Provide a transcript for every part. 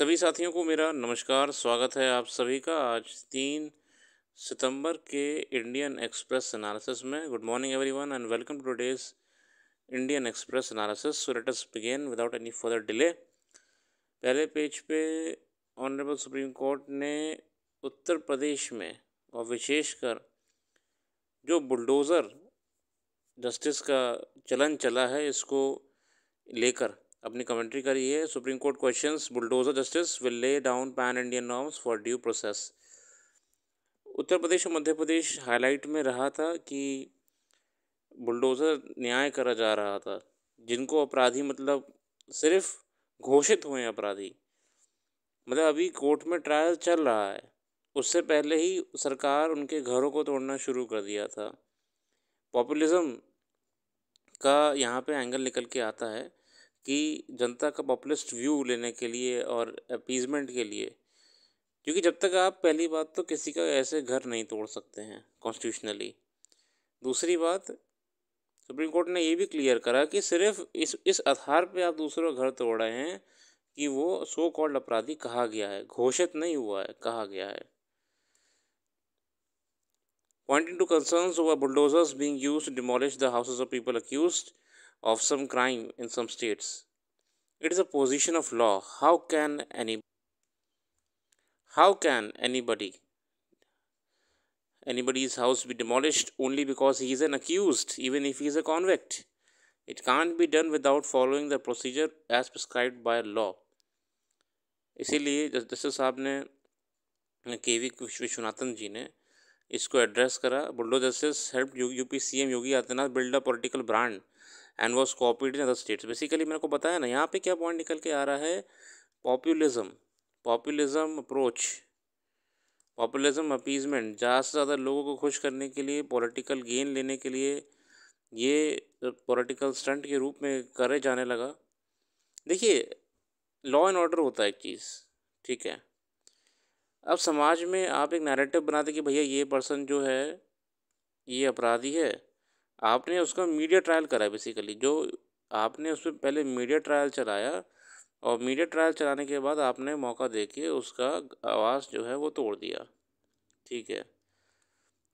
सभी साथियों को मेरा नमस्कार स्वागत है आप सभी का आज तीन सितंबर के इंडियन एक्सप्रेस एनालिसिस में good morning everyone and welcome to today's Indian Express analysis so let us begin without any further delay पहले पेज पे ऑनरेबल सुप्रीम कोर्ट ने उत्तर प्रदेश में और विशेषकर जो बुलडोज़र जस्टिस का चलन चला है इसको लेकर अपनी कमेंट्री करी है supreme court questions bulldozer justice will lay down pan Indian norms for due process Uttar Pradesh और मध्य प्रदेश हाईलाइट में रहा था कि बुलडोज़र न्याय करा जा रहा था जिनको अपराधी मतलब सिर्फ घोषित हुए अपराधी मतलब अभी कोर्ट में ट्रायल चल रहा है उससे पहले ही सरकार उनके घरों को तोड़ना शुरू कर दिया था पॉपुलिज्म का यहाँ पे एंगल निकल के आता है कि जनता का पॉपुलिस्ट व्यू लेने के लिए और अपीजमेंट के लिए क्योंकि जब तक आप पहली बात तो किसी का ऐसे घर नहीं तोड़ सकते हैं कॉन्स्टिट्यूशनली दूसरी बात सुप्रीम कोर्ट ने ये भी क्लियर करा कि सिर्फ इस इस आधार पे आप दूसरों घर तोड़ रहे हैं कि वो सो कॉल्ड अपराधी कहा गया है घोषित नहीं हुआ है कहा गया है pointing to concerns over bulldozers being used demolish the houses of people accused of some crime in some states. It is a position of law. How can any how can anybody anybody's house be demolished only because he is an accused, even if he is a convict? It can't be done without following the procedure as prescribed by law. इसीलिए justice साहब ने के we Viswanathan जी ने इसको address करा bulldozer justice help U P C M Yogi Adityanath build a political brand and was copied in other states basically मेरे को बताया ना यहाँ पे क्या पॉइंट निकल के आ रहा है populism populism approach populism appeasement ज़्यादा से ज़्यादा लोगों को खुश करने के लिए पॉलिटिकल गेन लेने के लिए ये पॉलिटिकल स्टंट के रूप में करे जाने लगा देखिए लॉ एंड ऑर्डर होता है एक चीज़ ठीक है अब समाज में आप एक नैरेटिव बनाते कि भैया ये पर्सन जो है ये अपराधी है आपने उसका मीडिया ट्रायल कराया बेसिकली जो आपने उस पर पहले मीडिया ट्रायल चलाया और मीडिया ट्रायल चलाने के बाद आपने मौका दे के उसका आवाज़ जो है वो तोड़ दिया ठीक है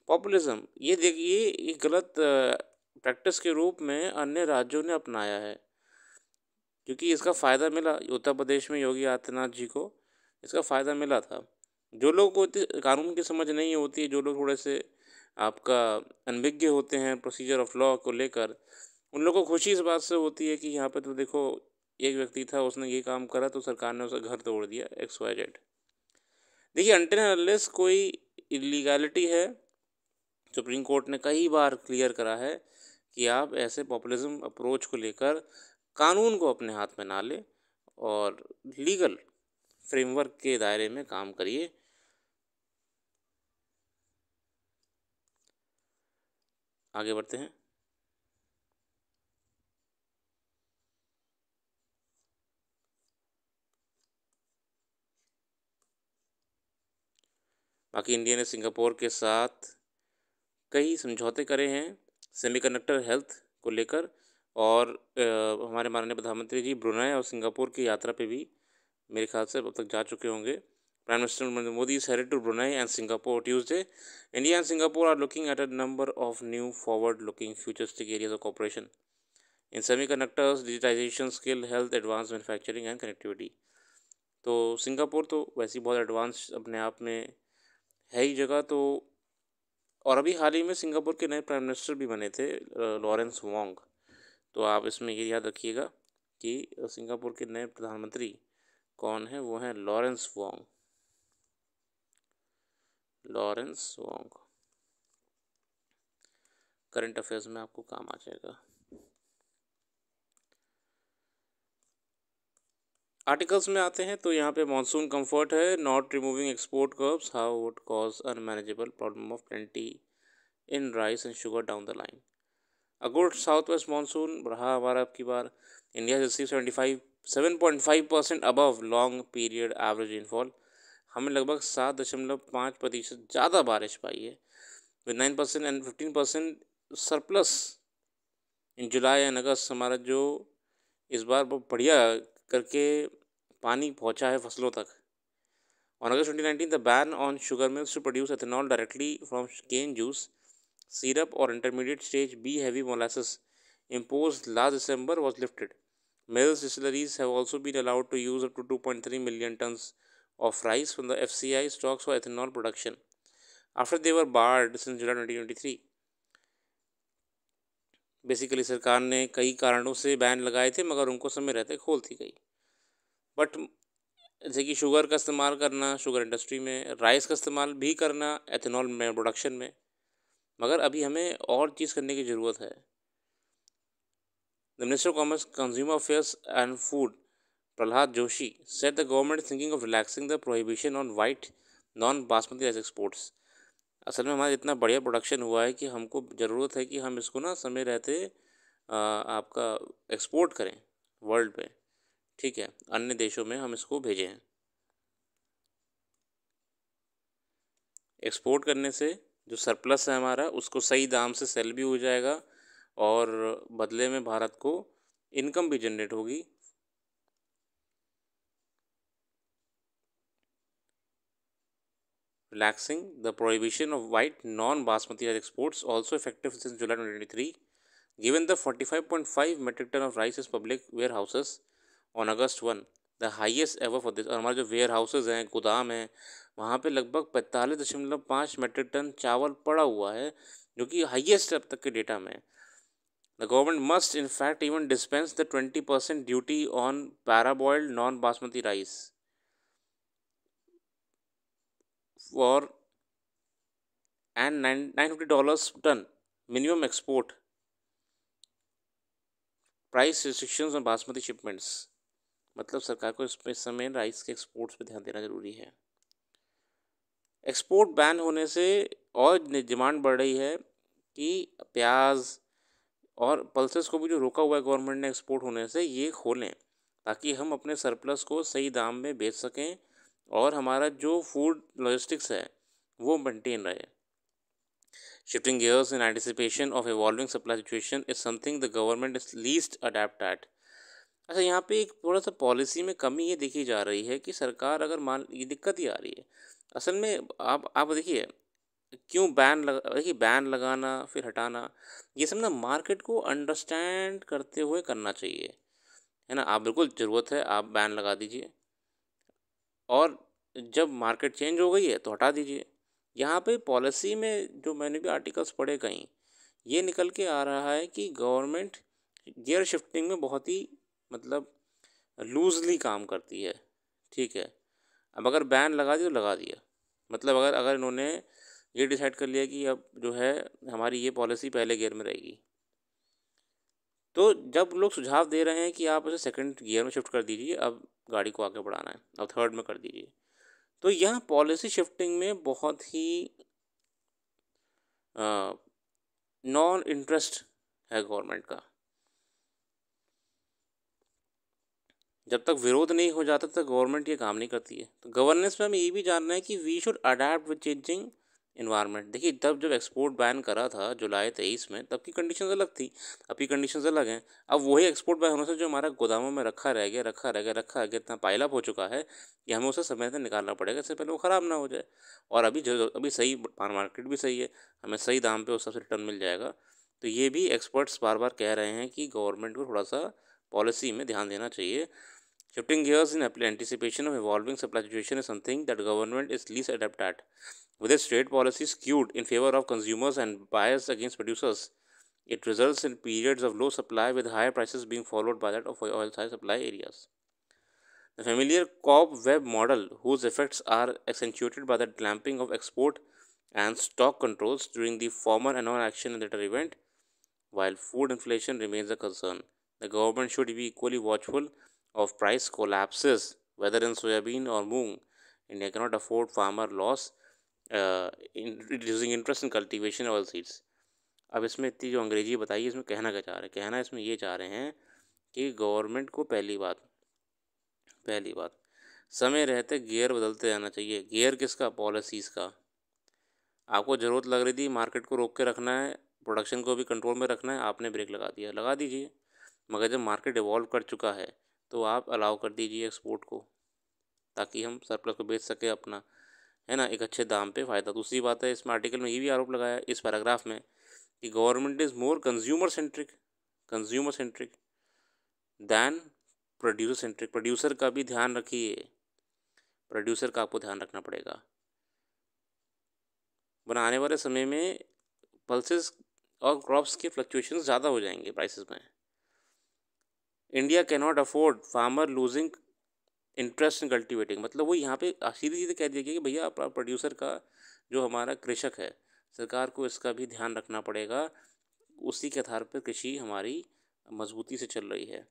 पॉपुलिज्म ये देखिए ये गलत प्रैक्टिस के रूप में अन्य राज्यों ने अपनाया है क्योंकि इसका फ़ायदा मिला उत्तर प्रदेश में योगी आदित्यनाथ जी को इसका फ़ायदा मिला था जो लोग को कानून की समझ नहीं होती जो लोग थोड़े से आपका अनभिज्ञ होते हैं प्रोसीजर ऑफ लॉ को लेकर उन लोगों को खुशी इस बात से होती है कि यहाँ पर तो देखो एक व्यक्ति था उसने ये काम करा तो सरकार ने उसका घर तोड़ दिया एक्स वाई जेड देखिए अनटेनलेस कोई इलीगैलिटी है सुप्रीम कोर्ट ने कई बार क्लियर करा है कि आप ऐसे पॉपुलिज्म अप्रोच को लेकर कानून को अपने हाथ में ना लें और लीगल फ्रेमवर्क के दायरे में काम करिए आगे बढ़ते हैं बाकी इंडिया ने सिंगापुर के साथ कई समझौते करे हैं सेमीकंडक्टर हेल्थ को लेकर और आ, हमारे माननीय प्रधानमंत्री जी ब्रुनाई और सिंगापुर की यात्रा पे भी मेरे ख्याल से अब तक जा चुके होंगे Prime Minister Narendra Modi is headed to Brunei and Singapore Tuesday. India and Singapore are looking at a number of new forward looking futuristic areas of cooperation in semiconductors, digitization, skill, health, advanced manufacturing and connectivity. तो Singapore तो वैसे ही बहुत advance अपने आप में है ही जगह तो और अभी हाल ही में सिंगापुर के नए प्राइम मिनिस्टर भी बने थे लॉरेंस वोंग तो आप इसमें ये याद रखिएगा कि सिंगापुर के नए प्रधानमंत्री कौन है वो हैं Lawrence Wong Lawrence Wong current affairs में आपको काम आ जाएगा आर्टिकल्स में आते हैं तो यहाँ पे मॉनसून कंफर्ट है not removing export curbs how would cause unmanageable problem of plenty in rice and sugar down the line a good south west monsoon रहा हमारा अब की बार इंडिया से seventy five seven point five percent above long period average rainfall हमें लगभग सात दशमलव पाँच प्रतिशत ज़्यादा बारिश पाई है with nine percent and fifteen percent surplus in July and August हमारा जो इस बार बहुत बढ़िया करके पानी पहुंचा है फसलों तक और August twenty nineteen the ban on sugar mills to produce ethanol directly from cane juice syrup और intermediate stage B heavy molasses impose last December was lifted mills distilleries have also been allowed to use up to two point three million tons of rice from the FCI stocks for ethanol production after they were barred since July 2023. Basically सरकार ने कई कारणों से ban लगाए थे मगर उनको समय रहते खोल दी गई बट जैसे कि शुगर का इस्तेमाल करना शुगर इंडस्ट्री में राइस का इस्तेमाल भी करना एथेनॉल में प्रोडक्शन में मगर अभी हमें और चीज़ करने की ज़रूरत है the minister of commerce consumer affairs and food Pralhad Joshi set the government thinking of relaxing the prohibition on white non basmati rice exports असल में हमारा इतना बढ़िया प्रोडक्शन हुआ है कि हमको ज़रूरत है कि हम इसको ना समय रहते आ, आपका एक्सपोर्ट करें वर्ल्ड पे ठीक है अन्य देशों में हम इसको भेजें एक्सपोर्ट करने से जो सरप्लस है हमारा उसको सही दाम से सेल भी हो जाएगा और बदले में भारत को इनकम भी जनरेट होगी relaxing the prohibition of white non-basmati rice exports, also effective since July 2023. Given the 45.5 metric ton of rice is public warehouses on August 1, the highest ever for this और हमारे जो वेयर हाउसेज हैं गोदाम हैं वहाँ पर लगभग पैंतालीस दशमलव पाँच मेट्रिक टन चावल पड़ा हुआ है जो कि हाइएस्ट अब तक के डेटा में the government must in fact even dispense the twenty percent duty on parboiled non basmati rice for and nine 950 dollars ton minimum export price restrictions और बासमती शिपमेंट्स मतलब सरकार को इस समय राइस के एक्सपोर्ट्स पर ध्यान देना जरूरी है एक्सपोर्ट बैन होने से और डिमांड बढ़ रही है कि प्याज और पल्सेस को भी जो रोका हुआ है गवर्नमेंट ने एक्सपोर्ट होने से ये खोलें ताकि हम अपने सरप्लस को सही दाम में बेच सकें और हमारा जो फूड लॉजिस्टिक्स है वो मेंटेन रहे shifting gears in anticipation of evolving supply situation is something the government is least adept at अच्छा यहाँ पे एक थोड़ा सा पॉलिसी में कमी ये देखी जा रही है कि सरकार अगर मान ये दिक्कत ही आ रही है असल में आप आप देखिए क्यों बैन लगा देखिए बैन लगाना फिर हटाना ये सब ना मार्केट को अंडरस्टैंड करते हुए करना चाहिए है ना आप बिल्कुल ज़रूरत है आप बैन लगा दीजिए और जब मार्केट चेंज हो गई है तो हटा दीजिए यहाँ पे पॉलिसी में जो मैंने भी आर्टिकल्स पढ़े कहीं ये निकल के आ रहा है कि गवर्नमेंट गियर शिफ्टिंग में बहुत ही मतलब लूजली काम करती है ठीक है अब अगर बैन लगा दिया तो लगा दिया मतलब अगर अगर इन्होंने ये डिसाइड कर लिया कि अब जो है हमारी ये पॉलिसी पहले गियर में रहेगी तो जब लोग सुझाव दे रहे हैं कि आप उसे सेकंड गियर में शिफ्ट कर दीजिए अब गाड़ी को आगे बढ़ाना है अब थर्ड में कर दीजिए तो यह पॉलिसी शिफ्टिंग में बहुत ही नॉन इंटरेस्ट है गवर्नमेंट का जब तक विरोध नहीं हो जाता तब तक गवर्नमेंट ये काम नहीं करती है तो गवर्नेंस में हमें ये भी जानना है कि we should adept with changing environment देखिए तब जब एक्सपोर्ट बैन करा था जुलाई तेईस में तब की कंडीशन अलग थी अब की कंडीशन अलग हैं अब वही एक्सपोर्ट बैन होने से जो हमारा गोदामों में रखा रह गया रखा रह गया रखा रह गया इतना पाइलअप हो चुका है कि हमें उसे समय से निकालना पड़ेगा इससे पहले वो ख़राब ना हो जाए और अभी जो अभी सही मार्केट भी सही है हमें सही दाम पर उस सबसे रिटर्न मिल जाएगा तो ये भी एक्सपर्ट्स बार बार कह रहे हैं कि गवर्नमेंट को थोड़ा सा पॉलिसी में ध्यान देना चाहिए Shifting gears in anticipation of evolving supply situation is something that government is least adept at. With its trade policy skewed in favor of consumers and biased against producers, it results in periods of low supply with higher prices being followed by that of oil high supply areas. The familiar cobweb model, whose effects are accentuated by the clamping of export and stock controls during the former and non-action in later event, while food inflation remains a concern, the government should be equally watchful of price collapses, whether in soybean or moong, India cannot afford farmer loss uh, in reducing interest in cultivation oilseeds अब इसमें इतनी जो अंग्रेजी बताई इसमें कहना क्या चाह रहे हैं कहना इसमें ये चाह रहे हैं कि गवर्नमेंट को पहली बात पहली बात समय रहते गियर बदलते रहना चाहिए गियर किसका पॉलिसीज़ का आपको ज़रूरत लग रही थी मार्केट को रोक के रखना है प्रोडक्शन को भी कंट्रोल में रखना है आपने ब्रेक लगा दिया लगा दीजिए मगर जब मार्केट इवॉल्व कर चुका है तो आप अलाउ कर दीजिए एक्सपोर्ट को ताकि हम सरप्लस को बेच सकें अपना है ना एक अच्छे दाम पे फ़ायदा दूसरी बात है इसमें आर्टिकल में ये भी आरोप लगाया इस पैराग्राफ में कि government is more consumer centric consumer centric than producer centric producer का भी ध्यान रखिए प्रोड्यूसर का आपको ध्यान रखना पड़ेगा बनाने वाले समय में पल्सेस और क्रॉप्स के फ्लक्चुएशन ज़्यादा हो जाएंगे प्राइसेस में India not afford farmer losing interest in cultivating मतलब वो यहाँ पे सीधे सीधे कह दिया गया कि भैया अपना प्रोड्यूसर का जो हमारा कृषक है सरकार को इसका भी ध्यान रखना पड़ेगा उसी के आधार पर कृषि हमारी मजबूती से चल रही है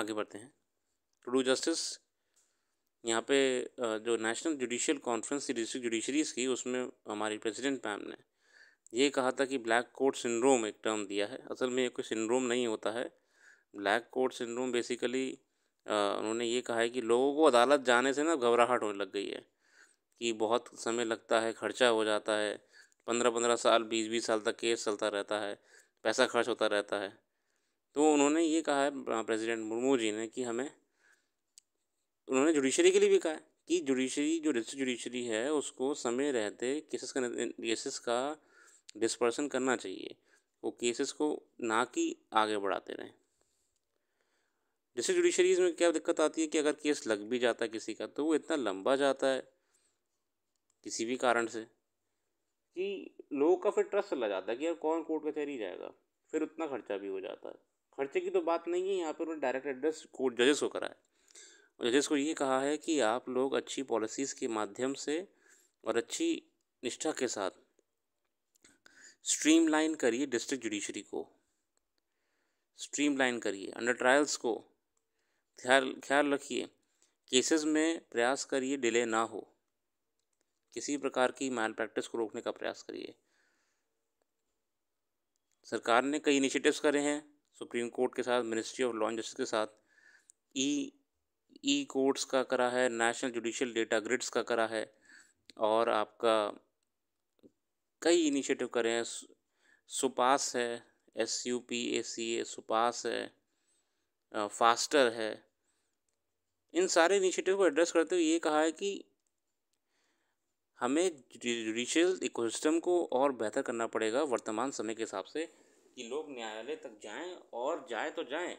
आगे बढ़ते हैं टू डू जस्टिस यहाँ पे जो नेशनल जुडिशियल कॉन्फ्रेंस थी डिस्ट्रिक्ट जुडिशरीज की उसमें हमारी प्रेसिडेंट मैम ने ये कहा था कि ब्लैक कोट सिंड्रोम एक टर्म दिया है असल में ये कोई सिंड्रोम नहीं होता है ब्लैक कोट सिंड्रोम बेसिकली उन्होंने ये कहा है कि लोगों को अदालत जाने से ना घबराहट होने लग गई है कि बहुत समय लगता है खर्चा हो जाता है पंद्रह पंद्रह साल बीस बीस साल तक केस चलता रहता है पैसा खर्च होता रहता है तो उन्होंने ये कहा है प्रेसिडेंट मुर्मू जी ने कि हमें उन्होंने जुडिशरी के लिए भी कहा है कि जुडिशरी जो रिस्ट जुडिशरी है उसको समय रहते केसेस का केसेस का डिस्पर्सन करना चाहिए वो केसेस को ना कि आगे बढ़ाते रहें जैसे जुडिशरीज में क्या दिक्कत आती है कि अगर केस लग भी जाता है किसी का तो वो इतना लंबा जाता है किसी भी कारण से कि लोगों का फिर ट्रस्ट चला जाता है कि यार कौन कोर्ट कचहरी जाएगा फिर उतना खर्चा भी हो जाता है खर्चे की तो बात नहीं है यहाँ पर उन्होंने डायरेक्ट एड्रेस कोर्ट जजेस को करा है और जजेस को ये कहा है कि आप लोग अच्छी पॉलिसीज़ के माध्यम से और अच्छी निष्ठा के साथ स्ट्रीमलाइन करिए डिस्ट्रिक्ट जुडिशरी को स्ट्रीमलाइन करिए अंडर ट्रायल्स को ख्याल ख्याल रखिए केसेस में प्रयास करिए डिले ना हो किसी प्रकार की मैल प्रैक्टिस को रोकने का प्रयास करिए सरकार ने कई इनिशिएटिव्स करे हैं सुप्रीम कोर्ट के साथ मिनिस्ट्री ऑफ लॉ जस्टिस के साथ ई ई कोर्ट्स का करा है नेशनल जुडिशियल डेटा ग्रिड्स का करा है और आपका कई इनिशिएटिव करे हैं सुपास है S U P A C A सुपास है फास्टर है इन सारे इनिशिएटिव को एड्रेस करते हुए ये कहा है कि हमें जुडिशल इकोसिस्टम को और बेहतर करना पड़ेगा वर्तमान समय के हिसाब से कि लोग न्यायालय तक जाएं और जाए तो जाएं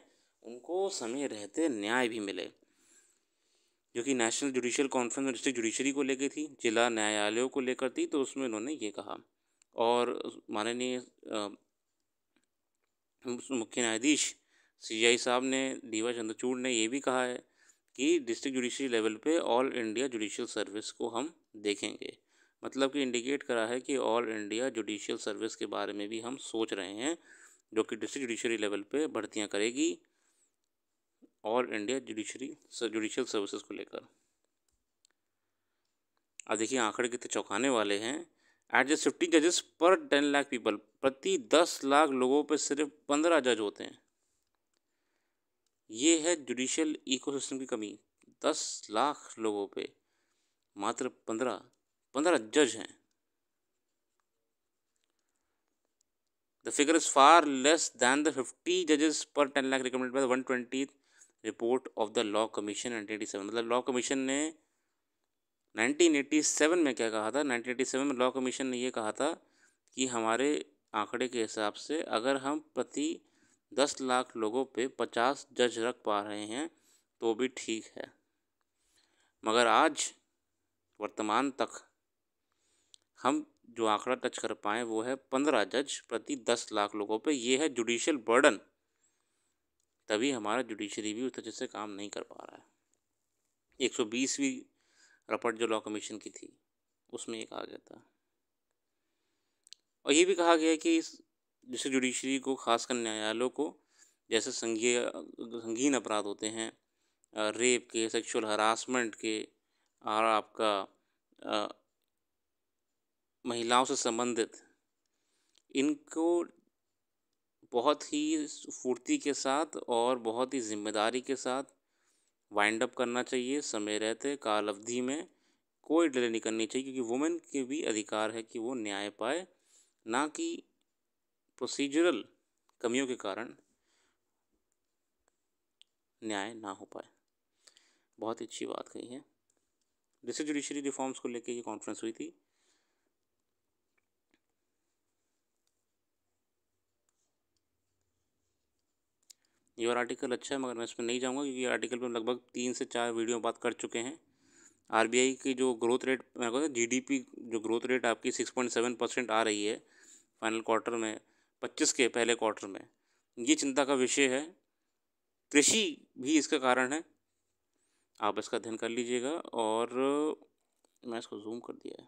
उनको समय रहते न्याय भी मिले जो कि national judicial conference district judiciary को लेकर थी जिला न्यायालयों को लेकर थी तो उसमें उन्होंने ये कहा और माननीय मुख्य न्यायाधीश सीजीआई साहब ने डी वाई चंद्रचूड़ ने ये भी कहा है कि डिस्ट्रिक्ट जुडिशरी लेवल पे ऑल इंडिया जुडिशियल सर्विस को हम देखेंगे मतलब कि इंडिकेट करा है कि ऑल इंडिया जुडिशियल सर्विस के बारे में भी हम सोच रहे हैं जो कि डिस्ट्रिक्ट जुडिशरी लेवल पे भर्तियां करेगी all India judiciary judicial services को लेकर अब देखिए आंकड़े कितने चौंकाने वाले हैं एट जस्ट फिफ्टीन जजेस पर टेन लाख पीपल प्रति दस लाख लोगों पर सिर्फ पंद्रह जज होते हैं ये है जुडिशल इकोसिस्टम की कमी दस लाख लोगों पे मात्र पंद्रह पंद्रह जज हैं the figure is far less than the fifty जजेस per ten lakh recommend by one twenty report of the law commission and eighty seven मतलब लॉ कमीशन ने 1987 में क्या कहा था 1987 में लॉ कमीशन ने ये कहा था कि हमारे आंकड़े के हिसाब से अगर हम प्रति दस लाख लोगों पे पचास जज रख पा रहे हैं तो भी ठीक है मगर आज वर्तमान तक हम जो आंकड़ा टच कर पाएँ वो है पंद्रह जज प्रति दस लाख लोगों पे ये है जुडिशियल बर्डन तभी हमारा जुडिशरी भी उस तरह से काम नहीं कर पा रहा है एक सौ बीसवीं रपट जो लॉ कमीशन की थी उसमें ये कहा गया था और ये भी कहा गया कि इस जैसे जुडिशरी को खासकर न्यायालयों को जैसे संघीय संगीन अपराध होते हैं रेप के सेक्सुअल हरासमेंट के और आपका आ, महिलाओं से संबंधित इनको बहुत ही फुर्ती के साथ और बहुत ही जिम्मेदारी के साथ वाइंड अप करना चाहिए समय रहते काल अवधि में कोई डिले नहीं करनी चाहिए क्योंकि वुमेन के भी अधिकार है कि वो न्याय पाए ना कि प्रोसीजरल कमियों के कारण न्याय ना हो पाए बहुत अच्छी बात कही है जैसे जुडिशरी रिफॉर्म्स को लेकर ये कॉन्फ्रेंस हुई थी ये और आर्टिकल अच्छा है मगर मैं इसमें नहीं जाऊँगा क्योंकि आर्टिकल पर लगभग तीन से चार वीडियो बात कर चुके हैं आर की जो ग्रोथ रेट मैं कहता डी जो ग्रोथ रेट आपकी सिक्स पॉइंट सेवन परसेंट आ रही है फाइनल क्वार्टर में पच्चीस के पहले क्वार्टर में ये चिंता का विषय है कृषि भी इसका कारण है आप इसका अध्ययन कर लीजिएगा और मैं इसको जूम कर दिया है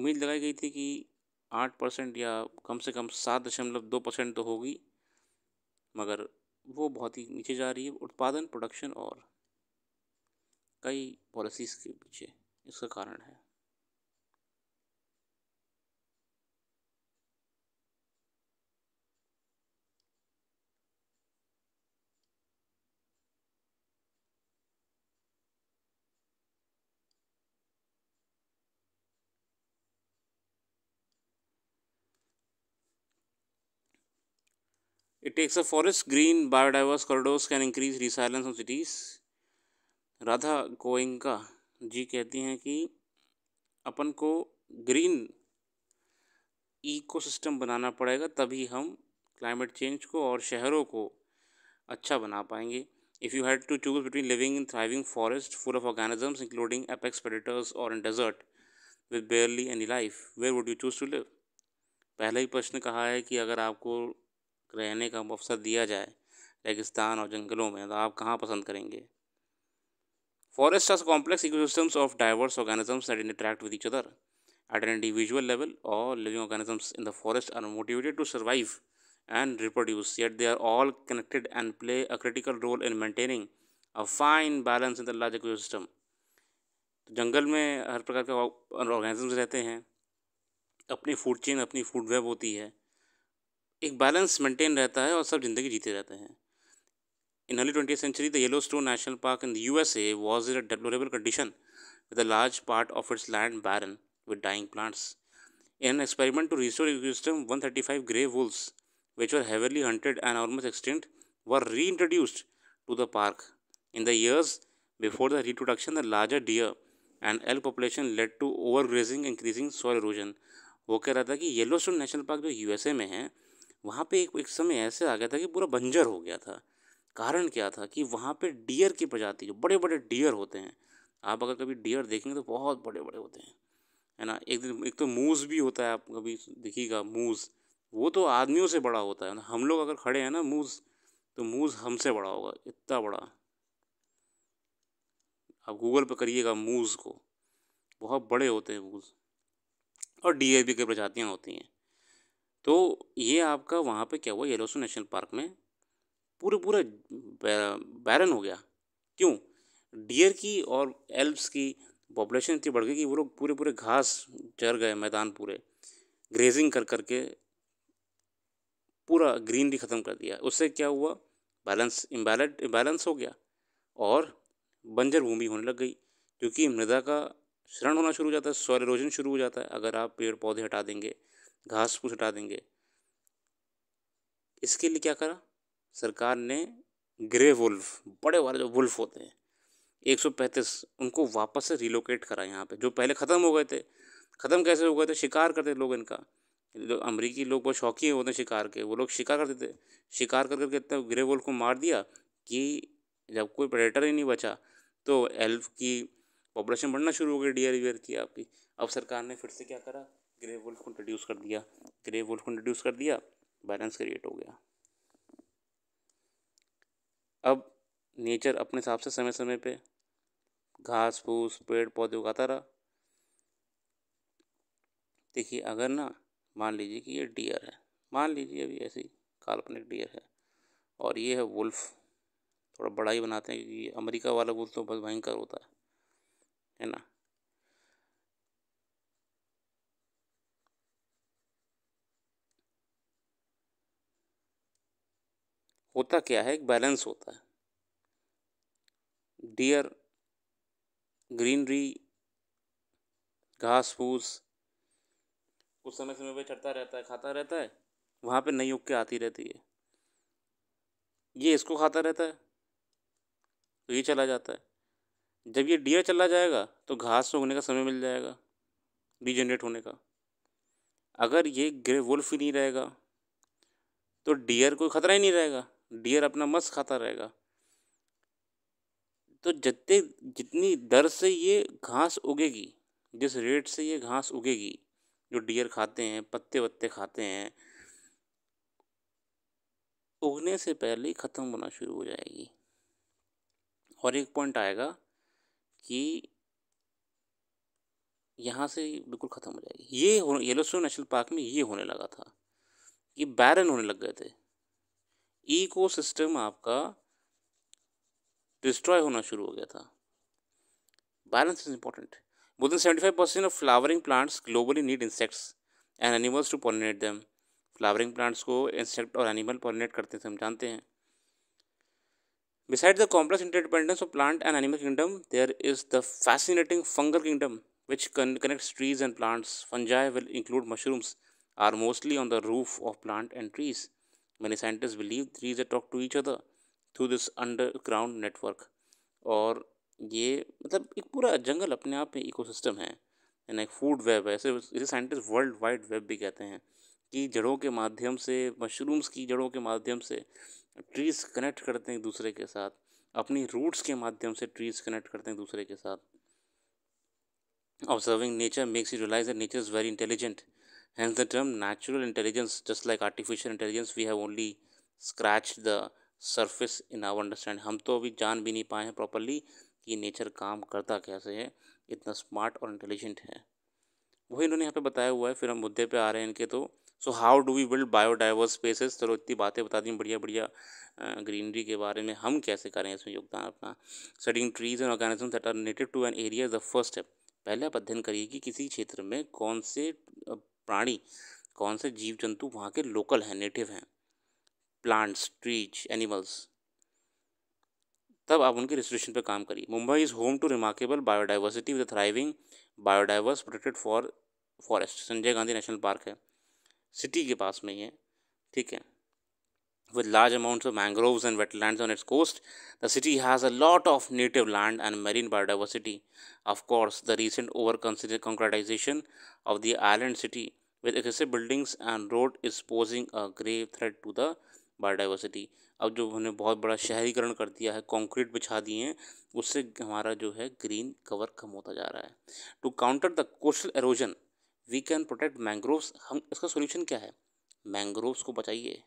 उम्मीद लगाई गई थी कि आठ परसेंट या कम से कम सात दशमलव दो परसेंट तो होगी मगर वो बहुत ही नीचे जा रही है उत्पादन प्रोडक्शन और कई पॉलिसीज़ के पीछे इसका कारण है It takes a forest green biodiverse corridors can increase resilience of cities. Radha कोइंका जी कहती हैं कि अपन को ग्रीन इकोसिस्टम बनाना पड़ेगा तभी हम क्लाइमेट चेंज को और शहरों को अच्छा बना पाएंगे if you had to choose between living in thriving forest full of organisms including apex predators और in desert with barely any life where would you choose to live पहले ही प्रश्न कहा है कि अगर आपको रहने का अवसर दिया जाए रेगिस्तान और जंगलों में तो आप कहाँ पसंद करेंगे फॉरेस्ट आज complex ecosystems of diverse organisms that interact with each other at an individual level और living organisms in the forest are motivated to survive and reproduce yet they are all connected and play a critical role in maintaining a fine balance in the large ecosystem जंगल में हर प्रकार के organisms रहते हैं अपनी food chain अपनी food web होती है एक बैलेंस मेंटेन रहता है और सब जिंदगी जीते रहते हैं in early twenty century the Yellowstone national park in the U S A was in a deplorable condition with a large part of its land barren with dying plants in experiment to restore one thirty five grey wolves which are heavily hunted and almost extinct were reintroduced to the park in the years before the reproduction the larger deer and elk population led to over overgrazing increasing soil erosion वो कह रहा था कि Yellowstone national park जो U S A में है वहाँ पे एक एक समय ऐसे आ गया था कि पूरा बंजर हो गया था कारण क्या था कि वहाँ पे डियर की प्रजाति जो बड़े बड़े डियर होते हैं आप अगर कभी डियर देखेंगे तो बहुत बड़े बड़े होते हैं है ना एक दिन एक तो मूज भी होता है आप कभी देखिएगा मूज वो तो आदमियों से बड़ा होता है ना हम लोग अगर खड़े हैं ना मूज तो मूज हमसे बड़ा होगा इतना बड़ा आप गूगल पर करिएगा मूज को बहुत बड़े होते हैं मूज और डियर भी कई प्रजातियाँ होती हैं तो ये आपका वहाँ पे क्या हुआ येलोसो नेशनल पार्क में पूरे पूरा बैरन हो गया क्यों डियर की और एल्ब्स की पॉपुलेशन इतनी बढ़ गई कि वो लोग पूरे पूरे घास चर गए मैदान पूरे ग्रेजिंग कर करके पूरा ग्रीनरी ख़त्म कर दिया उससे क्या हुआ बैलेंस इम्बैलेंट इम्बैलेंस हो गया और बंजर भूमि होने लग गई क्योंकि मृदा का शरण होना शुरू हो जाता है सॉयल इरोजन शुरू हो जाता है अगर आप पेड़ पौधे हटा देंगे घास फूस हटा देंगे इसके लिए क्या करा सरकार ने ग्रे वुल्फ बड़े वाले जो वुल्फ होते हैं एक सौ पैंतीस उनको वापस से रिलोकेट करा यहाँ पे जो पहले ख़त्म हो गए थे ख़त्म कैसे हो गए थे शिकार करते लोग इनका जो अमरीकी लोग बहुत शौकीन होते हैं शिकार के वो लोग शिकार करते थे शिकार कर करके इतना ग्रे वुल्फ को मार दिया कि जब कोई प्रेडेटर ही नहीं बचा तो एल्फ की पॉपुलेशन बढ़ना शुरू हो गई डियर वियर e की आपकी अब सरकार ने फिर से क्या करा ग्रे वुल्फ को इंट्रोड्यूस कर दिया ग्रे वुल्फ को इंट्रोड्यूस कर दिया बैलेंस क्रिएट हो गया अब नेचर अपने हिसाब से समय समय पे घास फूस पेड़ पौधे उगाता रहा देखिए अगर ना मान लीजिए कि ये डियर है मान लीजिए अभी ऐसी काल्पनिक डियर है और ये है वुल्फ थोड़ा बड़ा ही बनाते हैं क्योंकि अमेरिका वाला वुल्फ तो बस भयंकर होता है है ना होता क्या है एक बैलेंस होता है डियर ग्रीनरी घास फूस उस समय समय पर चढ़ता रहता है खाता रहता है वहाँ पे नई उग के आती रहती है ये इसको खाता रहता है तो ये चला जाता है जब ये डियर चला जाएगा तो घास उगने का समय मिल जाएगा रीजनरेट होने का अगर ये ग्रे वुल्फ ही नहीं रहेगा तो डियर कोई ख़तरा ही नहीं रहेगा डियर अपना मस्त खाता रहेगा तो जितने जितनी दर से ये घास उगेगी जिस रेट से ये घास उगेगी जो डियर खाते हैं पत्ते वत्ते खाते हैं उगने से पहले ही ख़त्म होना शुरू हो जाएगी और एक पॉइंट आएगा कि यहाँ से बिल्कुल ख़त्म हो जाएगी ये येलोस्टोन नेशनल पार्क में ये होने लगा था कि बैरन होने लग गए थे इकोसिस्टम आपका डिस्ट्रॉय होना शुरू हो गया था balance is important more than seventy five percent of flowering plants globally need insects and animals to pollinate them flowering plants को इंसेक्ट और एनिमल पॉलिनेट करते थे हम जानते हैं beside the complex interdependence of plant and animal kingdom there is the fascinating fungal kingdom which connects trees and plants fungi will include mushrooms are mostly on the roof of plant and trees scientist believe believe a talk to each other through this underground network और ये मतलब एक पूरा जंगल अपने आप में ecosystem है यानी एक फूड वेब है इसे इसे साइंटिस्ट वर्ल्ड वाइड वेब भी कहते हैं कि जड़ों के माध्यम से मशरूम्स की जड़ों के माध्यम से ट्रीज़ कनेक्ट करते हैं दूसरे के साथ अपनी रूट्स के माध्यम से ट्रीज़ कनेक्ट करते हैं दूसरे के साथ observing nature makes you realize that nature is very intelligent Hence, the term natural intelligence, just like artificial intelligence, we have only scratched the surface in our understanding. hum to abhi jaan bhi nahi पाए hain properly ki nature kaam karta kaise hai itna smart aur intelligent hai वही इन्होंने यहाँ पे बताया हुआ है फिर हम मुद्दे पे आ रहे हैं इनके तो so how do we build biodiverse spaces चलो इतनी बातें बता दी बढ़िया बढ़िया ग्रीनरी के बारे में हम कैसे करें इसमें योगदान अपना studying trees and organism that are related to an area is the first step पहले आप अध्ययन करिए कि किसी क्षेत्र में कौन से प्राणी कौन से जीव जंतु वहाँ के लोकल हैं नेटिव हैं प्लांट्स ट्रीज एनिमल्स तब आप उनके रिस्ट्रिक्शन पर काम करिए Mumbai is home to remarkable biodiversity with thriving biodiverse protected for forest Sanjay Gandhi national park है सिटी के पास में ही है ठीक है with large amounts of mangroves and wetlands on its coast. The city has a lot of native land and marine biodiversity. Of course, the recent over-concretization of the island city with excessive buildings and road is posing a grave threat to the biodiversity. अब जो उन्होंने बहुत बड़ा शहरीकरण कर दिया है concrete बिछा दिए हैं उससे हमारा जो है ग्रीन कवर कम होता जा रहा है to counter the coastal erosion we can protect mangroves हम इसका सोल्यूशन क्या है मैंग्रोव्स को बचाइए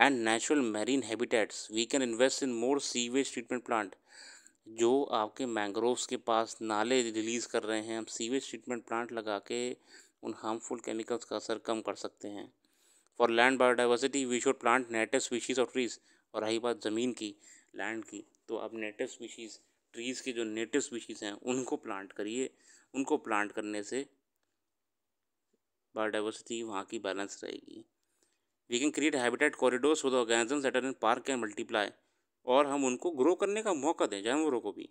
and natural marine habitats we can invest in more sewage treatment plant जो आपके मैंग्रोव्स के पास नाले रिलीज़ कर रहे हैं हम सीवेज ट्रीटमेंट प्लांट लगा के उन हार्मफुल केमिकल्स का असर कम कर सकते हैं for land biodiversity we should plant native species of trees और रही बात ज़मीन की लैंड की तो आप नेटिव स्पीशीज़ ट्रीज़ के जो नेटिव स्पीशीज़ हैं उनको प्लांट करिए उनको प्लांट करने से बायोडाइवर्सिटी वहाँ की बैलेंस रहेगी we can create habitat corridor for the organism setter in park can multiply और हम उनको ग्रो करने का मौका दें जानवरों को भी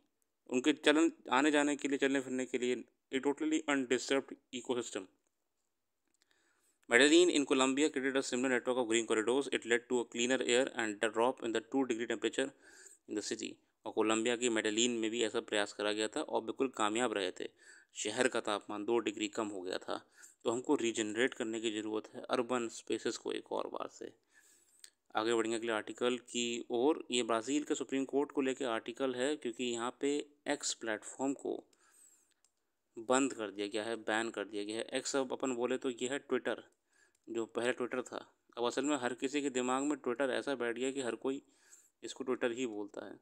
उनके चलन आने जाने के लिए चलने फिरने के लिए a totally undisturb ecosystem Medellin in Colombia created a network of green corridors it It to a cleaner air and and the drop in two degree temperature in the city और Colombia की Medellin में भी ऐसा प्रयास करा गया था और बिल्कुल कामयाब रहे थे शहर का तापमान दो डिग्री कम हो गया था तो हमको रीजनरेट करने की ज़रूरत है अर्बन स्पेसेस को एक और बार से आगे बढ़ेंगे अगले आर्टिकल की ओर ये ब्राज़ील के सुप्रीम कोर्ट को लेकर आर्टिकल है क्योंकि यहाँ पे एक्स प्लेटफॉर्म को बंद कर दिया गया है बैन कर दिया गया है एक्स अब अपन बोले तो ये है ट्विटर जो पहले ट्विटर था अब असल में हर किसी के दिमाग में ट्विटर ऐसा बैठ गया कि हर कोई इसको ट्विटर ही बोलता है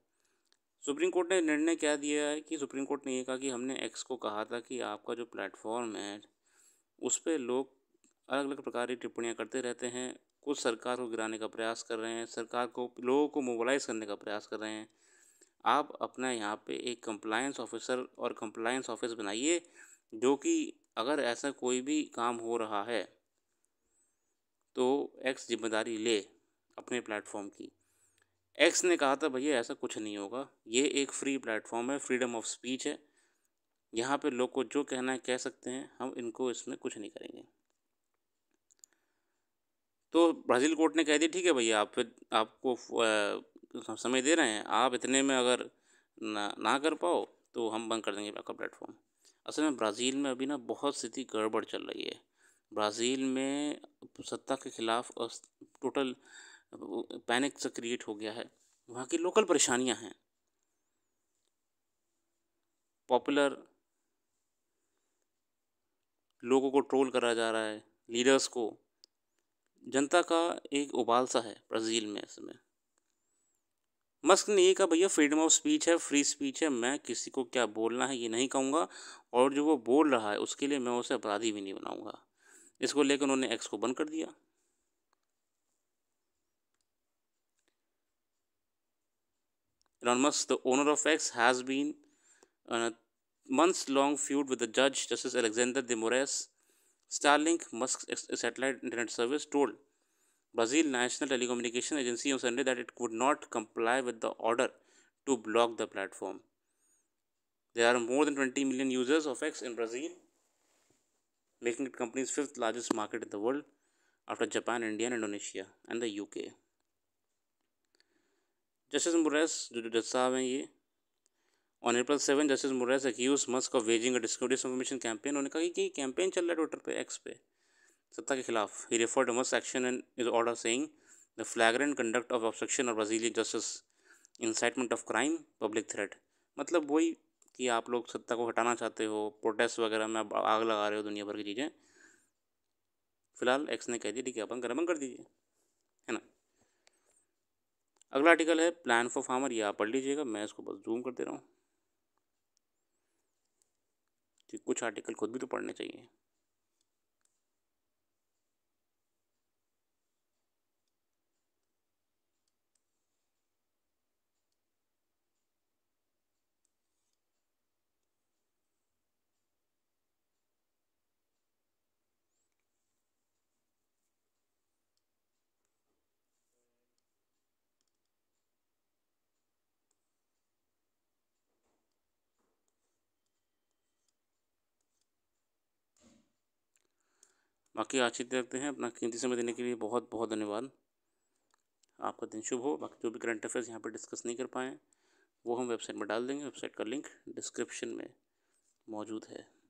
सुप्रीम कोर्ट ने निर्णय क्या दिया है कि सुप्रीम कोर्ट ने ये कहा कि हमने एक्स को कहा था कि आपका जो प्लेटफॉर्म है उस पर लोग अलग अलग प्रकार की टिप्पणियाँ करते रहते हैं कुछ सरकार को गिराने का प्रयास कर रहे हैं सरकार को लोगों को मोबालाइज करने का प्रयास कर रहे हैं आप अपना यहाँ पे एक कंप्लायंस ऑफिसर और कंप्लायंस ऑफिस बनाइए जो कि अगर ऐसा कोई भी काम हो रहा है तो एक्स जिम्मेदारी ले अपने प्लेटफॉर्म की एक्स ने कहा था भैया ऐसा कुछ नहीं होगा ये एक फ्री प्लेटफॉर्म है फ्रीडम ऑफ स्पीच है यहाँ पे लोग को जो कहना है कह सकते हैं हम इनको इसमें कुछ नहीं करेंगे तो ब्राज़ील कोर्ट ने कह दिया ठीक है भैया आप फिर आपको समय दे रहे हैं आप इतने में अगर ना ना कर पाओ तो हम बंद कर देंगे आपका प्लेटफॉर्म असल में ब्राज़ील में अभी ना बहुत स्थिति गड़बड़ चल रही है ब्राज़ील में सत्ता के खिलाफ टोटल पैनिक सा क्रिएट हो गया है वहाँ की लोकल परेशानियाँ हैं पॉपुलर लोगों को ट्रोल करा जा रहा है लीडर्स को जनता का एक उबाल सा है ब्राज़ील में इसमें मस्क ने ये कहा भैया फ्रीडम ऑफ स्पीच है फ्री स्पीच है मैं किसी को क्या बोलना है ये नहीं कहूँगा और जो वो बोल रहा है उसके लिए मैं उसे अपराधी भी नहीं बनाऊँगा इसको लेकर उन्होंने एक्स को बंद कर दिया Elon Musk, the owner of months long feud with the judge, Justice Alexander de Moraes, Starlink, Musk's satellite internet service, told Brazil National Telecommunication Agency on Sunday that it could not comply with the order to block the platform. There are more than 20 million users of X in Brazil, making it company's fifth largest market in the world after Japan, India, and Indonesia and the UK. Justice Moraes जो जज साहब हैं ये on April seven justice Moraes accuse Musk of waging discrimination campaign उन्होंने कहा कि campaign चल रहा है ट्विटर पे एक्स पे सत्ता के खिलाफ ही referred Musk action and is order saying the and conduct of obstruction और Brazilian justice incitement of crime public threat मतलब वही कि आप लोग सत्ता को हटाना चाहते हो प्रोटेस्ट वगैरह में आग लगा रहे हो दुनिया भर की चीज़ें फिलहाल एक्स ने कह दिया ठीक है अपन गर्म कर दीजिए है ना अगला आर्टिकल है प्लान फॉर फार्मर ये आप पढ़ लीजिएगा मैं इसको बस जूम कर दे रहा हूँ कि कुछ आर्टिकल खुद भी तो पढ़ने चाहिए बाकी ही रखते हैं अपना कीमती समय देने के लिए बहुत बहुत धन्यवाद आपका दिन शुभ हो बाकी जो भी करंट अफेयर्स यहाँ पर डिस्कस नहीं कर पाएँ वो हम वेबसाइट में डाल देंगे वेबसाइट का लिंक डिस्क्रिप्शन में मौजूद है